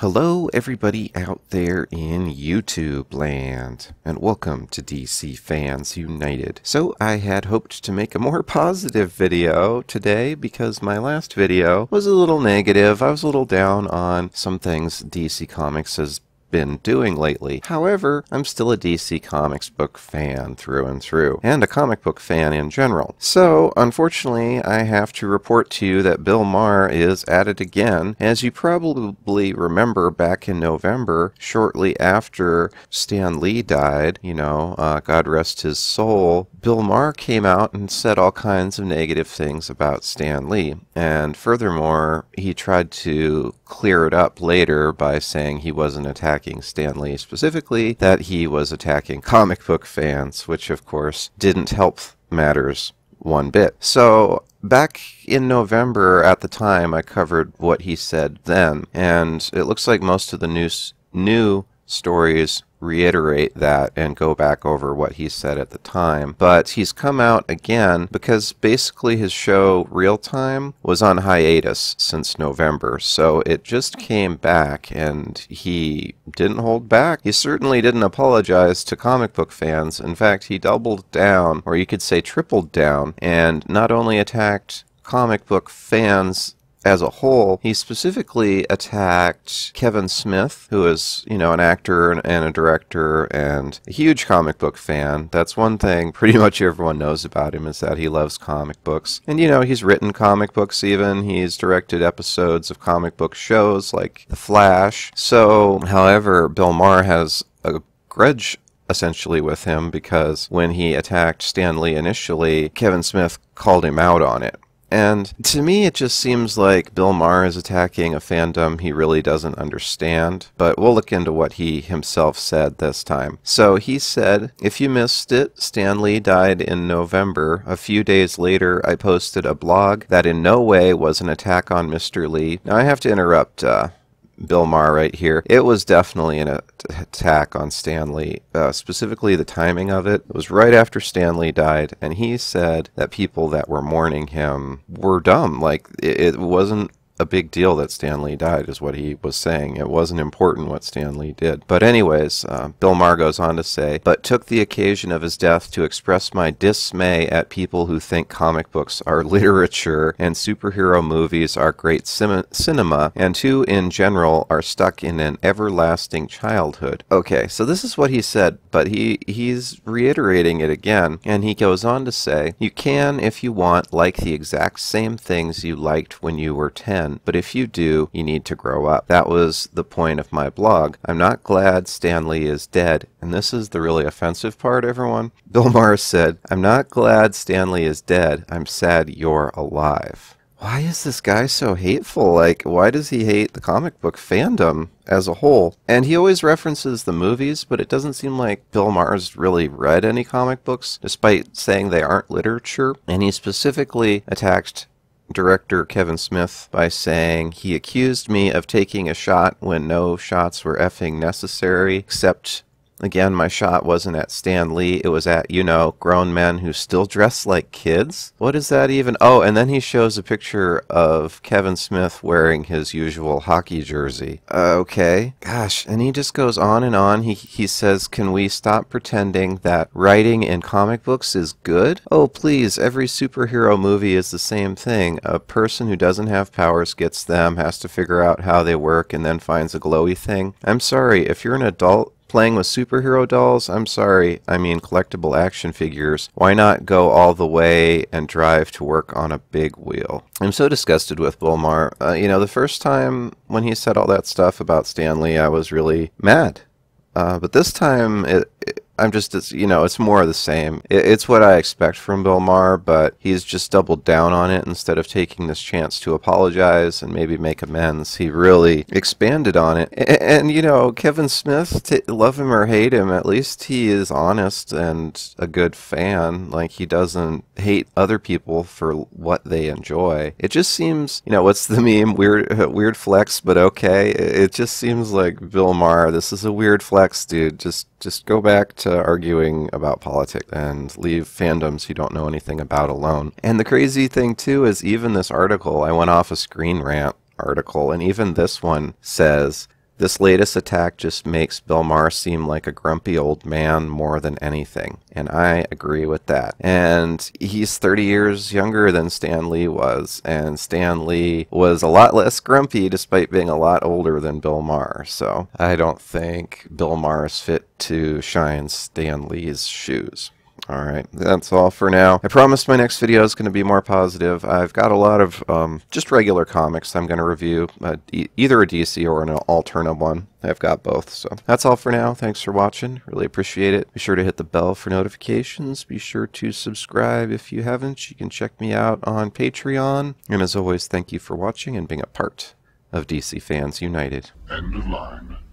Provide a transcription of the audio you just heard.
Hello, everybody out there in YouTube land, and welcome to DC Fans United. So, I had hoped to make a more positive video today because my last video was a little negative. I was a little down on some things DC Comics has been doing lately. However, I'm still a DC Comics book fan through and through, and a comic book fan in general. So, unfortunately, I have to report to you that Bill Maher is at it again. As you probably remember back in November, shortly after Stan Lee died, you know, uh, God rest his soul, Bill Maher came out and said all kinds of negative things about Stan Lee. And furthermore, he tried to clear it up later by saying he wasn't attacking attacking Stanley specifically, that he was attacking comic book fans, which of course didn't help matters one bit. So back in November at the time, I covered what he said then, and it looks like most of the news, new stories reiterate that and go back over what he said at the time. But he's come out again because basically his show Real Time was on hiatus since November. So it just came back and he didn't hold back. He certainly didn't apologize to comic book fans. In fact, he doubled down, or you could say tripled down, and not only attacked comic book fans as a whole. He specifically attacked Kevin Smith, who is, you know, an actor and, a director and a huge comic book fan. That's one thing pretty much everyone knows about him is that he loves comic books. And, you know, he's written comic books even. He's directed episodes of comic book shows like The Flash. So, however, Bill Maher has a grudge essentially with him because when he attacked Stanley initially, Kevin Smith called him out on it and to me, it just seems like Bill Maher is attacking a fandom he really doesn't understand. But we'll look into what he himself said this time. So he said, If you missed it, Stan Lee died in November. A few days later, I posted a blog that in no way was an attack on Mr. Lee. Now I have to interrupt. Uh, Bill Maher right here. It was definitely an attack on Stanley, uh, specifically the timing of it. It was right after Stanley died, and he said that people that were mourning him were dumb. Like, it, it wasn't a big deal that Stan Lee died, is what he was saying. It wasn't important what Stan Lee did. But, anyways, uh, Bill Maher goes on to say, but took the occasion of his death to express my dismay at people who think comic books are literature and superhero movies are great cinema, and who, in general, are stuck in an everlasting childhood. Okay, so this is what he said, but he, he's reiterating it again, and he goes on to say, you can, if you want, like the exact same things you liked when you were 10 but if you do, you need to grow up. That was the point of my blog. I'm not glad Stanley is dead, and this is the really offensive part, everyone. Bill Morris said, I'm not glad Stanley is dead. I'm sad you're alive why is this guy so hateful? Like, why does he hate the comic book fandom as a whole? And he always references the movies, but it doesn't seem like Bill Mars really read any comic books, despite saying they aren't literature. And he specifically attacked director Kevin Smith by saying, He accused me of taking a shot when no shots were effing necessary, except Again, my shot wasn't at Stan Lee, it was at, you know, grown men who still dress like kids. What is that even? Oh, and then he shows a picture of Kevin Smith wearing his usual hockey jersey. Uh, okay. Gosh, and he just goes on and on. He, he says, Can we stop pretending that writing in comic books is good? Oh, please, every superhero movie is the same thing. A person who doesn't have powers gets them, has to figure out how they work, and then finds a glowy thing. I'm sorry, if you're an adult, playing with superhero dolls? I'm sorry, I mean collectible action figures. Why not go all the way and drive to work on a big wheel? I'm so disgusted with Bulmar. Uh, you know, the first time when he said all that stuff about Stanley, I was really mad. Uh, but this time, it, it, I'm just, it's, you know, it's more of the same. It, it's what I expect from Bill Maher, but he's just doubled down on it instead of taking this chance to apologize and maybe make amends. He really expanded on it. And, and you know, Kevin Smith, t- love him or hate him, at least he is honest and a good fan. Like, he doesn't hate other people for what they enjoy. It just seems, you know, what's the meme? Weird, weird flex, but okay. It, it just seems like Bill Maher, this is a weird flex, dude. Just, just go back to arguing about politics and leave fandoms you don't know anything about alone. And the crazy thing, too, is even this article, I went off a screen rant article, and even this one says this latest attack just makes Bill Belmar seem like a grumpy old man more than anything, and I agree with that. And he's 30 years younger than Stan Lee was, and Stan Lee was a lot less grumpy despite being a lot older than Bill Maher, so I don't think Bill Maher is fit to shine Stan Lee's shoes. All right, that's all for now. I promised my next video is going to be more positive. I've got a lot of um, just regular comics I'm going to review, uh, e either a DC or an alternate one. I've got both, so that's all for now. Thanks for watching. Really appreciate it. Be sure to hit the bell for notifications. Be sure to subscribe if you haven't. You can check me out on Patreon. And as always, thank you for watching and being a part of DC Fans United. End of line.